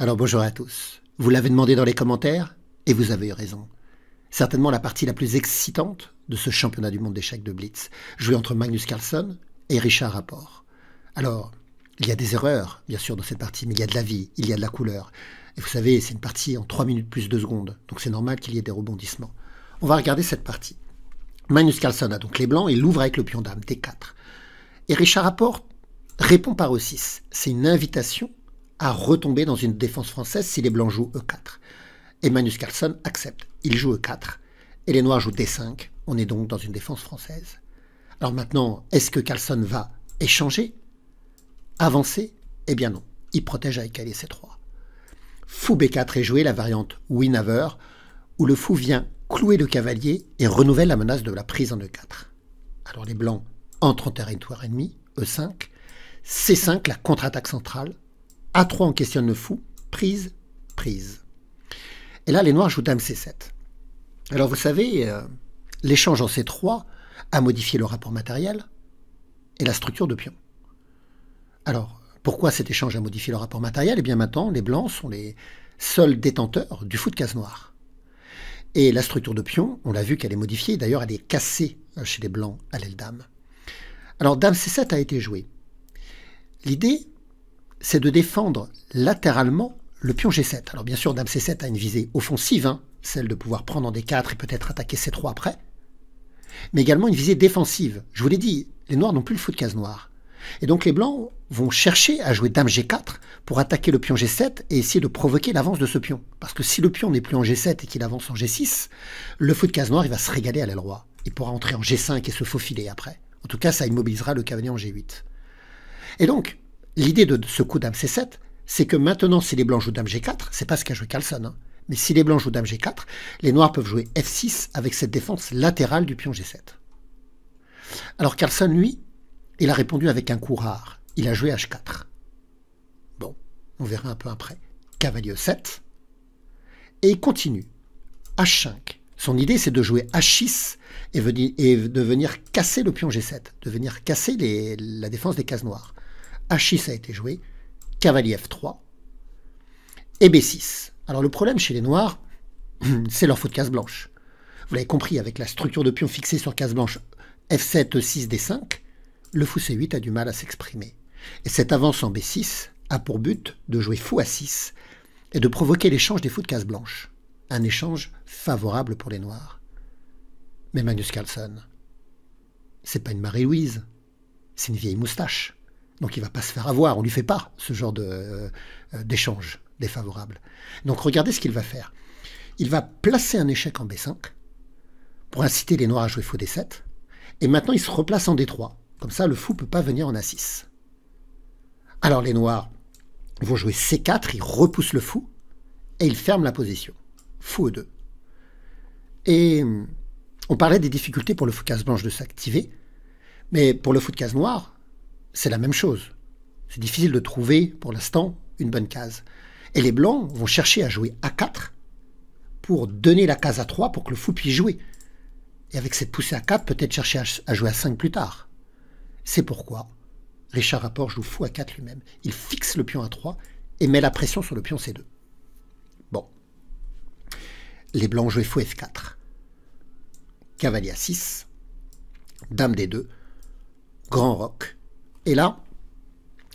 Alors bonjour à tous. Vous l'avez demandé dans les commentaires, et vous avez eu raison. Certainement la partie la plus excitante de ce championnat du monde d'échecs de Blitz, joué entre Magnus Carlsen et Richard Rapport. Alors, il y a des erreurs, bien sûr, dans cette partie, mais il y a de la vie, il y a de la couleur. Et vous savez, c'est une partie en 3 minutes plus 2 secondes, donc c'est normal qu'il y ait des rebondissements. On va regarder cette partie. Magnus Carlsen a donc les blancs et l'ouvre avec le pion d'âme, D4. Et Richard Rapport répond par E6. C'est une invitation à retomber dans une défense française si les Blancs jouent E4. Et Magnus Carlsen accepte. Il joue E4 et les Noirs jouent D5. On est donc dans une défense française. Alors maintenant, est-ce que Carlsen va échanger Avancer Eh bien non. Il protège avec égalité C3. Fou B4 est joué, la variante Winaver, où le fou vient clouer le cavalier et renouvelle la menace de la prise en E4. Alors les Blancs entrent en territoire ennemi, E5. C5, la contre-attaque centrale. A3, en questionne le fou. Prise, prise. Et là, les noirs jouent dame C7. Alors vous savez, euh, l'échange en C3 a modifié le rapport matériel et la structure de pion. Alors, pourquoi cet échange a modifié le rapport matériel Eh bien maintenant, les blancs sont les seuls détenteurs du fou de case noire. Et la structure de pion, on l'a vu qu'elle est modifiée, d'ailleurs elle est cassée euh, chez les blancs à l'aile dame. Alors dame C7 a été jouée. L'idée, c'est de défendre latéralement le pion G7. Alors bien sûr, Dame C7 a une visée offensive, hein, celle de pouvoir prendre en D4 et peut-être attaquer C3 après, mais également une visée défensive. Je vous l'ai dit, les Noirs n'ont plus le fou de case noire. Et donc les Blancs vont chercher à jouer Dame G4 pour attaquer le pion G7 et essayer de provoquer l'avance de ce pion. Parce que si le pion n'est plus en G7 et qu'il avance en G6, le fou de case noire, il va se régaler à l'aile roi. Il pourra entrer en G5 et se faufiler après. En tout cas, ça immobilisera le cavalier en G8. Et donc, l'idée de ce coup dame C7, c'est que maintenant, si les blancs jouent dame G4, c'est pas ce qu'a joué Carlson, hein. mais si les blancs jouent dame G4, les noirs peuvent jouer F6 avec cette défense latérale du pion G7. Alors Carlson, lui, il a répondu avec un coup rare. Il a joué H4. Bon, on verra un peu après. Cavalier 7. Et il continue. H5. Son idée, c'est de jouer H6 et, de venir casser le pion G7, de venir casser la défense des cases noires. H6 a été joué, cavalier F3 et B6. Alors le problème chez les noirs, c'est leur de case blanche. Vous l'avez compris, avec la structure de pion fixée sur case blanche F7, E6, D5, le fou C8 a du mal à s'exprimer. Et cette avance en B6 a pour but de jouer fou à 6 et de provoquer l'échange des fous de case blanche. Un échange favorable pour les noirs. Mais Magnus Carlsen, c'est pas une Marie-Louise, c'est une vieille moustache. Donc il ne va pas se faire avoir, on ne lui fait pas ce genre euh, d'échange de, défavorable. Donc regardez ce qu'il va faire. Il va placer un échec en B5 pour inciter les noirs à jouer faux D7. Et maintenant, il se replace en D3. Comme ça, le fou ne peut pas venir en A6. Alors les noirs vont jouer C4, ils repoussent le fou et ils ferment la position. Fou E2. Et hum, on parlait des difficultés pour le fou case blanche de s'activer. Mais pour le fou de case noire, c'est la même chose. C'est difficile de trouver, pour l'instant, une bonne case. Et les blancs vont chercher à jouer A4 pour donner la case a 3 pour que le fou puisse jouer. Et avec cette poussée a 4, peut-être chercher à jouer à 5 plus tard. C'est pourquoi Richard Rapport joue fou à 4 lui-même. Il fixe le pion a 3 et met la pression sur le pion C2. Bon. Les blancs jouent fou F4. Cavalier a 6. Dame D2. Grand roc. Et là,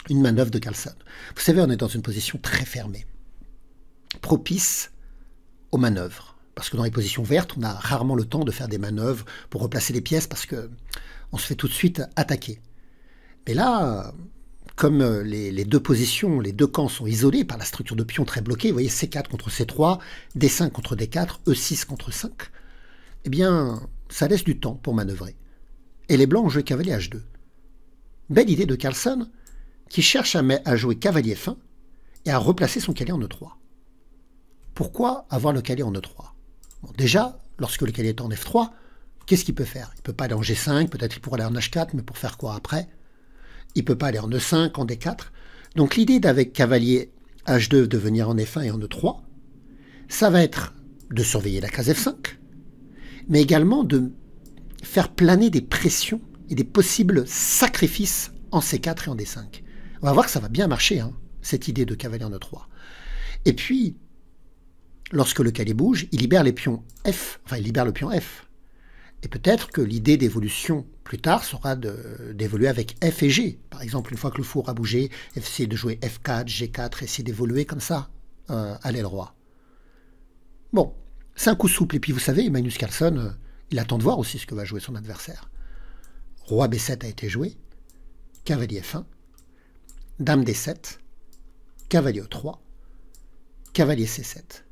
une manœuvre de Carlson. Vous savez, on est dans une position très fermée, propice aux manœuvres. Parce que dans les positions vertes, on a rarement le temps de faire des manœuvres pour replacer les pièces parce que on se fait tout de suite attaquer. Mais là, comme euh, les, deux positions, les deux camps sont isolés par la structure de pions très bloquée, vous voyez C4 contre C3, D5 contre D4, E6 contre 5, eh bien, ça laisse du temps pour manœuvrer. Et les blancs ont joué cavalier H2. Belle idée de Carlson, qui cherche à, jouer cavalier F1 et à replacer son calier en E3. Pourquoi avoir le calier en E3 Déjà, lorsque le calier est en F3, qu'est-ce qu'il peut faire Il ne peut pas aller en G5, peut-être il pourrait aller en H4, mais pour faire quoi après Il ne peut pas aller en E5, en D4. Donc l'idée d'avec cavalier H2 de venir en F1 et en E3, ça va être de surveiller la case F5, mais également de faire planer des pressions et des possibles sacrifices en C4 et en D5. On va voir que ça va bien marcher, hein, cette idée de cavalier en E3. Et puis, lorsque le calais bouge, il libère les pions F, enfin il libère le pion F. Et peut-être que l'idée d'évolution plus tard sera d'évoluer avec F et G. Par exemple, une fois que le four a bougé, essayer de jouer F4, G4, essayer d'évoluer comme ça, euh, à l'aile roi. Bon, c'est un coup souple. Et puis vous savez, Magnus Carlsen, euh, il attend de voir aussi ce que va jouer son adversaire. Roi B7 a été joué, cavalier F1, dame D7, cavalier e 3 cavalier C7.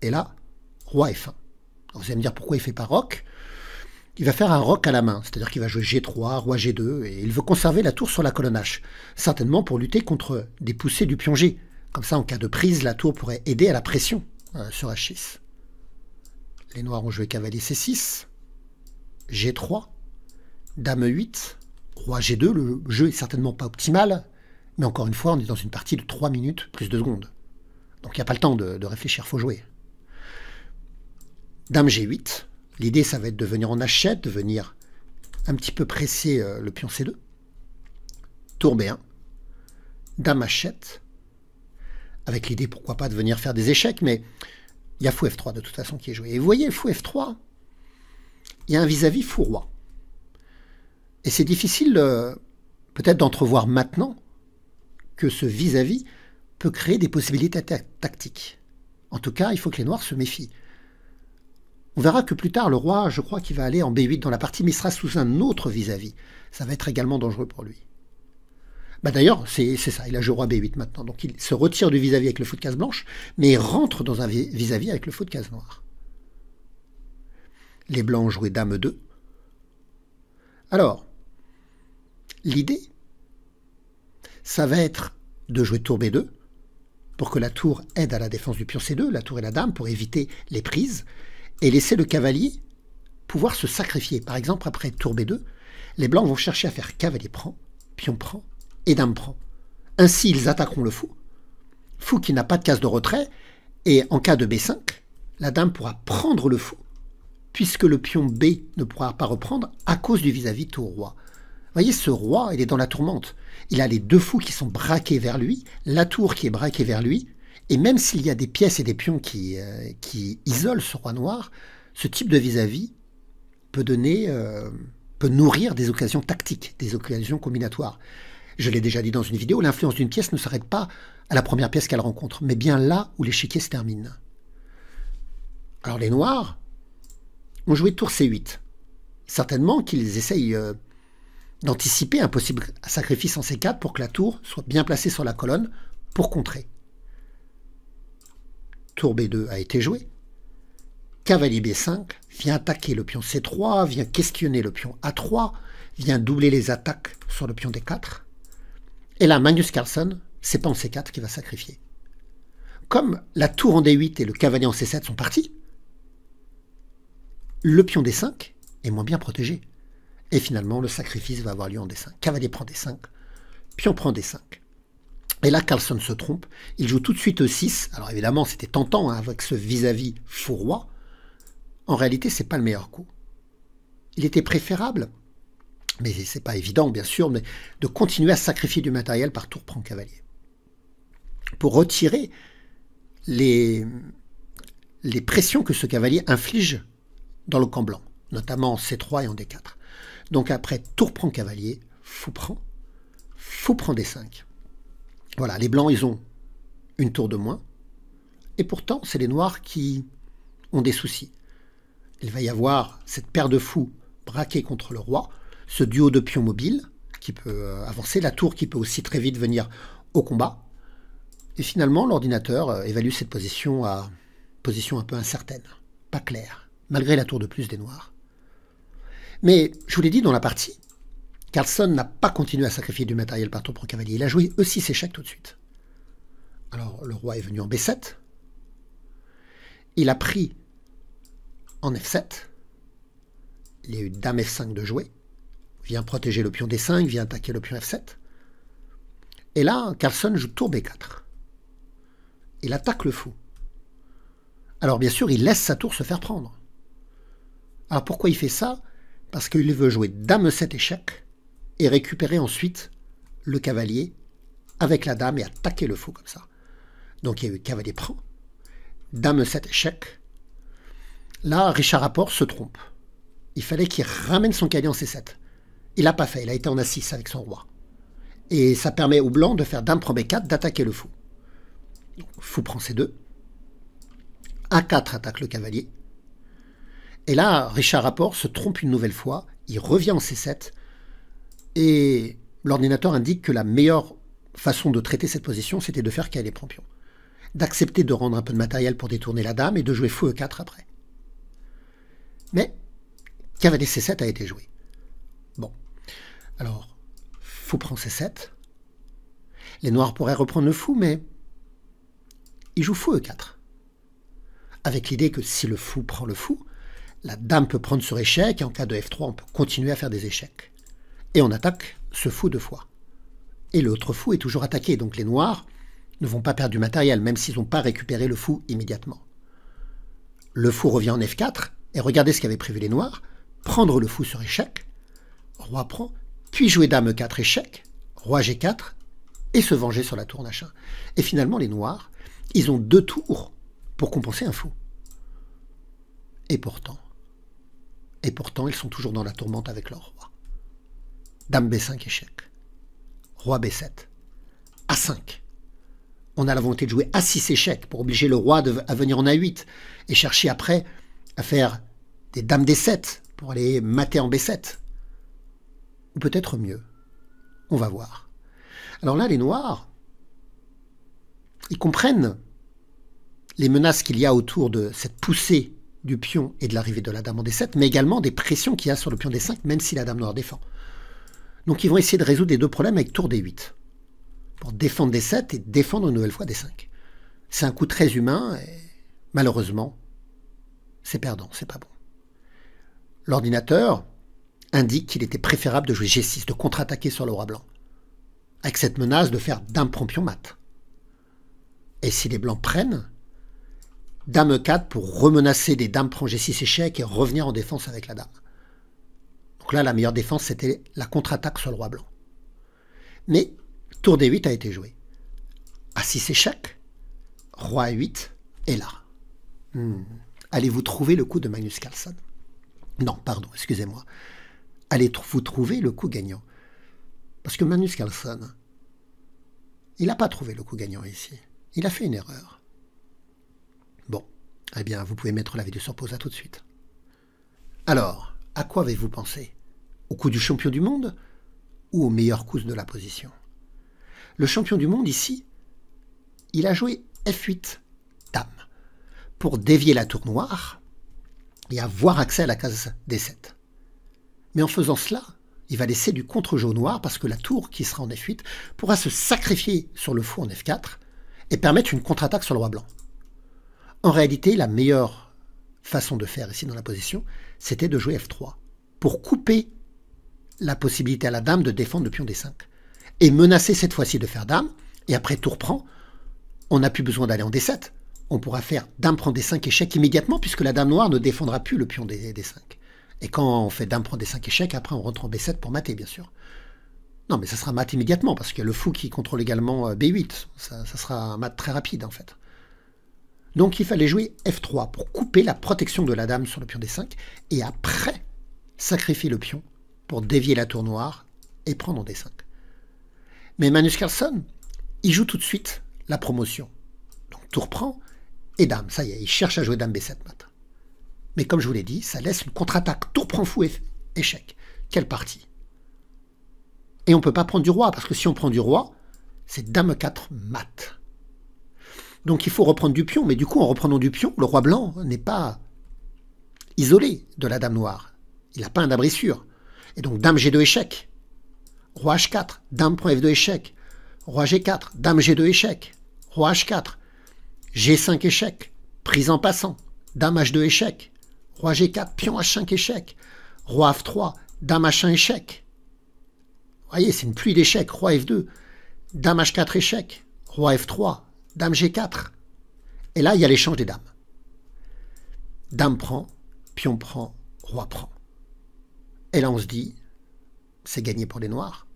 Et là, roi F1. vous allez me dire pourquoi il ne fait pas roc il va faire un roc à la main, c'est-à-dire qu'il va jouer G3, roi G2, et il veut conserver la tour sur la colonne H, certainement pour lutter contre des poussées du pion G. Comme ça, en cas de prise, la tour pourrait aider à la pression euh, sur H6. Les noirs ont joué cavalier C6, G3, Dame 8 Roi G2, le jeu est certainement pas optimal, mais encore une fois, on est dans une partie de 3 minutes plus 2 secondes. Donc il n'y a pas le temps de, réfléchir, réfléchir, faut jouer. Dame G8, l'idée ça va être de venir en hachette, de venir un petit peu presser euh, le pion C2. Tour B1, Dame hachette, avec l'idée pourquoi pas de venir faire des échecs, mais il y a fou F3 de toute façon qui est joué. Et vous voyez, fou F3, il y a un vis-à-vis -vis fou roi. Et c'est difficile euh, peut-être d'entrevoir maintenant que ce vis-à-vis peut créer des possibilités tactiques. En tout cas, il faut que les Noirs se méfient. On verra que plus tard, le roi, je crois qu'il va aller en B8 dans la partie, mais il sera sous un autre vis-à-vis. Ça va être également dangereux pour lui. Bah D'ailleurs, c'est ça, il a joué roi B8 maintenant. Donc il se retire du vis-à-vis avec le fou de case blanche, mais il rentre dans un vis-à-vis avec le fou de case noir. Les blancs jouaient dame 2. Alors, l'idée, ça va être de jouer tour B2 pour que la tour aide à la défense du pion C2, la tour et la dame pour éviter les prises et laisser le cavalier pouvoir se sacrifier. Par exemple, après tour B2, les blancs vont chercher à faire cavalier prend, pion prend et dame prend. Ainsi, ils attaqueront le fou. Fou qui n'a pas de case de retrait et en cas de B5, la dame pourra prendre le fou puisque le pion B ne pourra pas reprendre à cause du vis-à-vis -vis tour roi voyez, ce roi, il est dans la tourmente. Il a les deux fous qui sont braqués vers lui, la tour qui est braquée vers lui, et même s'il y a des pièces et des pions qui, euh, qui isolent ce roi noir, ce type de vis-à-vis peut donner, euh, peut nourrir des occasions tactiques, des occasions combinatoires. Je l'ai déjà dit dans une vidéo, l'influence d'une pièce ne s'arrête pas à la première pièce qu'elle rencontre, mais bien là où l'échiquier se termine. Alors les Noirs ont joué tour C8. Certainement qu'ils essayent euh, d'anticiper un possible sacrifice en C4 pour que la tour soit bien placée sur la colonne pour contrer. Tour B2 a été joué. Cavalier B5 vient attaquer le pion C3, vient questionner le pion A3, vient doubler les attaques sur le pion D4. Et là, Magnus Carlsen, c'est pas en C4 qu'il va sacrifier. Comme la tour en D8 et le cavalier en C7 sont partis, le pion D5 est moins bien protégé. Et finalement, le sacrifice va avoir lieu en D5. Cavalier prend D5, on prend D5. Et là, Carlson se trompe. Il joue tout de suite E6. Alors évidemment, c'était tentant hein, avec ce vis-à-vis fourroi. En réalité, c'est pas le meilleur coup. Il était préférable, mais c'est pas évident bien sûr, mais de continuer à sacrifier du matériel par tour prend cavalier. Pour retirer les, les pressions que ce cavalier inflige dans le camp blanc, notamment en C3 et en D4. Donc après, tour prend cavalier, fou prend, fou prend des 5. Voilà, les blancs, ils ont une tour de moins. Et pourtant, c'est les noirs qui ont des soucis. Il va y avoir cette paire de fous braqués contre le roi, ce duo de pions mobiles qui peut euh, avancer, la tour qui peut aussi très vite venir au combat. Et finalement, l'ordinateur euh, évalue cette position à position un peu incertaine, pas claire, malgré la tour de plus des noirs. Mais je vous l'ai dit dans la partie, Carlson n'a pas continué à sacrifier du matériel par pour cavalier. Il a joué E6 échecs tout de suite. Alors le roi est venu en B7. Il a pris en F7. Il y a eu dame F5 de jouer. Vient protéger le pion D5, vient attaquer le pion F7. Et là, Carlson joue tour B4. Il attaque le fou. Alors bien sûr, il laisse sa tour se faire prendre. Alors pourquoi il fait ça parce qu'il veut jouer dame 7 échec et récupérer ensuite le cavalier avec la dame et attaquer le fou comme ça. Donc il y a eu cavalier prend, dame 7 échec. Là, Richard Rapport se trompe. Il fallait qu'il ramène son cavalier en C7. Il l'a pas fait, il a été en A6 avec son roi. Et ça permet au blanc de faire dame prend B4, d'attaquer le fou. fou prend C2. A4 attaque le cavalier. Et là, Richard Rapport se trompe une nouvelle fois, il revient en C7, et l'ordinateur indique que la meilleure façon de traiter cette position, c'était de faire qu'elle est D'accepter de rendre un peu de matériel pour détourner la dame et de jouer fou E4 après. Mais cavalier C7 a été joué. Bon. Alors, fou prend C7. Les noirs pourraient reprendre le fou, mais ils jouent fou E4. Avec l'idée que si le fou prend le fou, la dame peut prendre sur échec et en cas de F3, on peut continuer à faire des échecs. Et on attaque ce fou deux fois. Et l'autre fou est toujours attaqué, donc les noirs ne vont pas perdre du matériel, même s'ils n'ont pas récupéré le fou immédiatement. Le fou revient en F4, et regardez ce qu'avaient prévu les noirs, prendre le fou sur échec, roi prend, puis jouer dame E4 échec, roi G4, et se venger sur la tour d'achat Et finalement, les noirs, ils ont deux tours pour compenser un fou. Et pourtant, et pourtant ils sont toujours dans la tourmente avec leur roi. Dame B5 échec. Roi B7. A5. On a la volonté de jouer A6 échec pour obliger le roi à venir en A8 et chercher après à faire des dames D7 pour aller mater en B7. Ou peut-être mieux. On va voir. Alors là, les Noirs, ils comprennent les menaces qu'il y a autour de cette poussée du pion et de l'arrivée de la dame en D7, mais également des pressions qu'il y a sur le pion D5, même si la dame noire défend. Donc ils vont essayer de résoudre les deux problèmes avec tour D8, pour défendre D7 et défendre une nouvelle fois D5. C'est un coup très humain, et malheureusement, c'est perdant, c'est pas bon. L'ordinateur indique qu'il était préférable de jouer G6, de contre-attaquer sur le roi blanc, avec cette menace de faire d'un mat. Et si les blancs prennent, dame 4 pour remenacer des dames Prendre six 6 échec et revenir en défense avec la dame. Donc là, la meilleure défense, c'était la contre-attaque sur le roi blanc. Mais tour D8 a été joué. A6 échecs, roi 8 est là. Hmm. Allez-vous trouver le coup de Magnus Carlsen Non, pardon, excusez-moi. Allez-vous trouver le coup gagnant Parce que Magnus Carlsen, il n'a pas trouvé le coup gagnant ici. Il a fait une erreur eh bien, vous pouvez mettre la vidéo sur pause à tout de suite. Alors, à quoi avez-vous pensé Au coup du champion du monde ou au meilleur coup de la position Le champion du monde ici, il a joué F8, dame, pour dévier la tour noire et avoir accès à la case D7. Mais en faisant cela, il va laisser du contre-jeu noir parce que la tour qui sera en F8 pourra se sacrifier sur le fou en F4 et permettre une contre-attaque sur le roi blanc. En réalité, la meilleure façon de faire ici dans la position, c'était de jouer F3 pour couper la possibilité à la dame de défendre le pion D5 et menacer cette fois-ci de faire dame. Et après tour prend, on n'a plus besoin d'aller en D7. On pourra faire dame prend des 5 échec immédiatement puisque la dame noire ne défendra plus le pion D5. Et quand on fait dame prend des 5 échec, après on rentre en B7 pour mater, bien sûr. Non, mais ça sera mat immédiatement parce qu'il y a le fou qui contrôle également euh, B8. Ça, ça sera un mat très rapide en fait. Donc il fallait jouer F3 pour couper la protection de la dame sur le pion D5 et après sacrifier le pion pour dévier la tour noire et prendre D5. Mais Magnus Carlsen, il joue tout de suite la promotion. Donc tour prend et dame, ça y est, il cherche à jouer dame B7 maintenant. Mais comme je vous l'ai dit, ça laisse une contre-attaque. Tour prend fou et échec. Quelle partie Et on ne peut pas prendre du roi, parce que si on prend du roi, c'est dame 4 mat. Donc il faut reprendre du pion, mais du coup en reprenant du pion, le roi blanc n'est pas isolé de la dame noire. Il n'a pas un abri sûr. Et donc dame G2 échec. Roi H4, dame prend F2 échec. Roi G4, dame G2 échec. Roi H4, G5 échec. Prise en passant. Dame H2 échec. Roi G4, pion H5 échec. Roi F3, dame H1 échec. Vous voyez, c'est une pluie d'échecs. Roi F2, dame H4 échec. Roi F3, Dame G4. Et là, il y a l'échange des dames. Dame prend, pion prend, roi prend. Et là, on se dit, c'est gagné pour les noirs,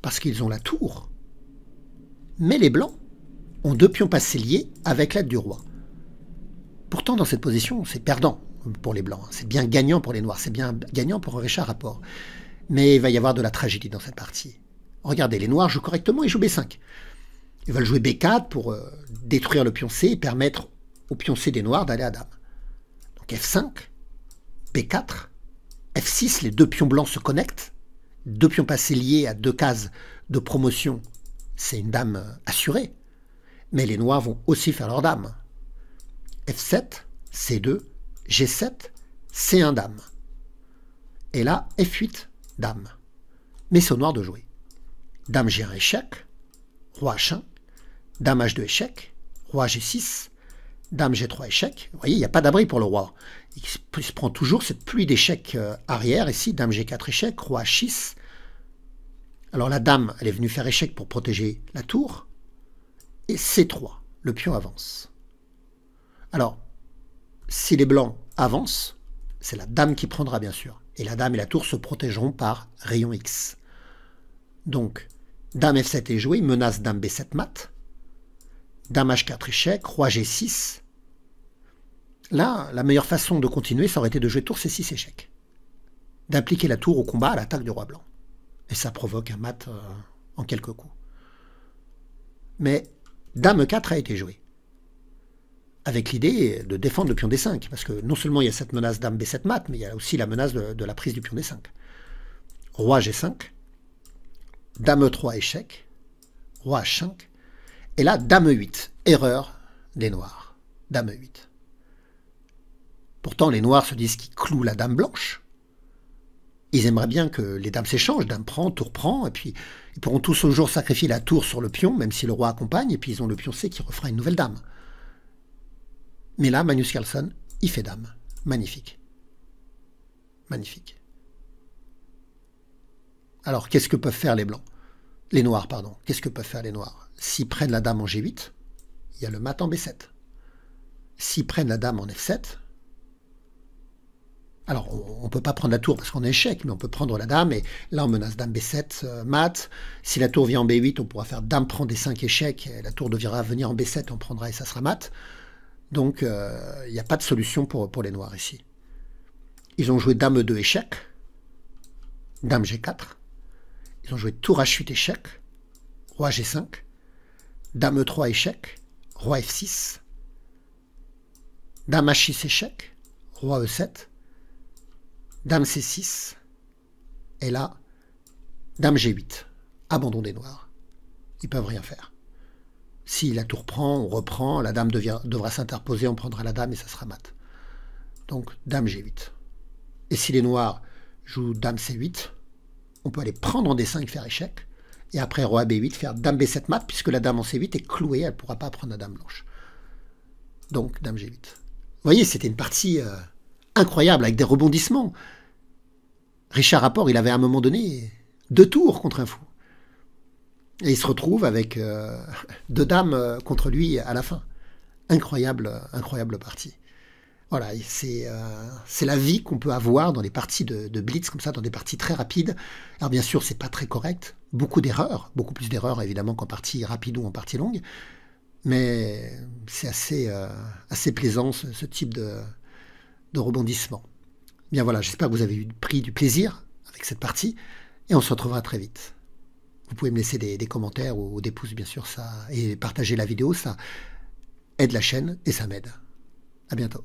parce qu'ils ont la tour. Mais les blancs ont deux pions passés liés avec l'aide du roi. Pourtant, dans cette position, c'est perdant pour les blancs. C'est bien gagnant pour les noirs, c'est bien gagnant pour Richard Rapport. Mais il va y avoir de la tragédie dans cette partie. Regardez, les noirs jouent correctement et jouent B5. Ils veulent jouer B4 pour euh, détruire le pion C et permettre au pion C des noirs d'aller à dame. Donc F5, B4, F6, les deux pions blancs se connectent. Deux pions passés liés à deux cases de promotion, c'est une dame euh, assurée. Mais les noirs vont aussi faire leur dame. F7, C2, G7, C1 dame. Et là, F8, dame. Mais c'est au noir de jouer. Dame G1 échec, roi H1, Dame H2 échec, Roi G6, Dame G3 échec. Vous voyez, il n'y a pas d'abri pour le roi. Il se prend toujours cette pluie d'échecs euh, arrière ici. Dame G4 échec, Roi H6. Alors la dame, elle est venue faire échec pour protéger la tour. Et C3, le pion avance. Alors, si les blancs avancent, c'est la dame qui prendra bien sûr. Et la dame et la tour se protégeront par rayon X. Donc, dame F7 est jouée, menace dame B7 mat. Dame H4 échec, Roi G6. Là, la meilleure façon de continuer, ça aurait été de jouer tour C6 échec. D'impliquer la tour au combat à l'attaque du Roi Blanc. Et ça provoque un mat euh, en quelques coups. Mais Dame 4 a été jouée. Avec l'idée de défendre le pion D5. Parce que non seulement il y a cette menace Dame B7 mat, mais il y a aussi la menace de, la prise du pion D5. Roi G5. Dame 3 échec. Roi H5 et là, dame 8. Erreur des noirs. Dame 8. Pourtant, les noirs se disent qu'ils clouent la dame blanche. Ils aimeraient bien que les dames s'échangent, dame prend, tour prend, et puis ils pourront tous au jour sacrifier la tour sur le pion, même si le roi accompagne, et puis ils ont le pion C qui refera une nouvelle dame. Mais là, Magnus Carlsen, il fait dame. Magnifique. Magnifique. Alors, qu'est-ce que peuvent faire les blancs Les noirs, pardon. Qu'est-ce que peuvent faire les noirs S'ils prennent la dame en G8, il y a le mat en B7. S'ils prennent la dame en F7, alors on ne peut pas prendre la tour parce qu'on est échec, mais on peut prendre la dame et là on menace dame B7, euh, mat. Si la tour vient en B8, on pourra faire dame prend des 5 échecs et la tour deviendra venir en B7, on prendra et ça sera mat. Donc euh, il n'y a pas de solution pour, pour les noirs ici. Ils ont joué dame E2 échec, dame G4. Ils ont joué tour H8 échec, roi G5. Dame E3 échec, Roi F6, Dame H6 échec, Roi E7, Dame C6, et là, Dame G8, abandon des Noirs. Ils peuvent rien faire. Si la tour prend, on reprend, la dame devra s'interposer, on prendra la dame et ça sera mat. Donc dame G8. Et si les noirs jouent dame C8, on peut aller prendre en D5, faire échec, et après roi b8, faire dame b7 mat, puisque la dame en c8 est clouée, elle ne pourra pas prendre la dame blanche. Donc dame g8. Vous voyez, c'était une partie euh, incroyable, avec des rebondissements. Richard Rapport, il avait à un moment donné deux tours contre un fou. Et il se retrouve avec euh, deux dames euh, contre lui à la fin. Incroyable, incroyable partie. Voilà, c'est la vie qu'on peut avoir dans les parties de, de, blitz comme ça, dans des parties très rapides. Alors bien sûr, c'est pas très correct, beaucoup d'erreurs, beaucoup plus d'erreurs évidemment qu'en partie rapide ou en partie longue, mais c'est assez, euh, assez plaisant ce, type de, de, rebondissement. Bien voilà, j'espère que vous avez pris du plaisir avec cette partie et on se retrouvera très vite. Vous pouvez me laisser des, commentaires ou, des pouces bien sûr ça et partager la vidéo, ça aide la chaîne et ça m'aide. À bientôt.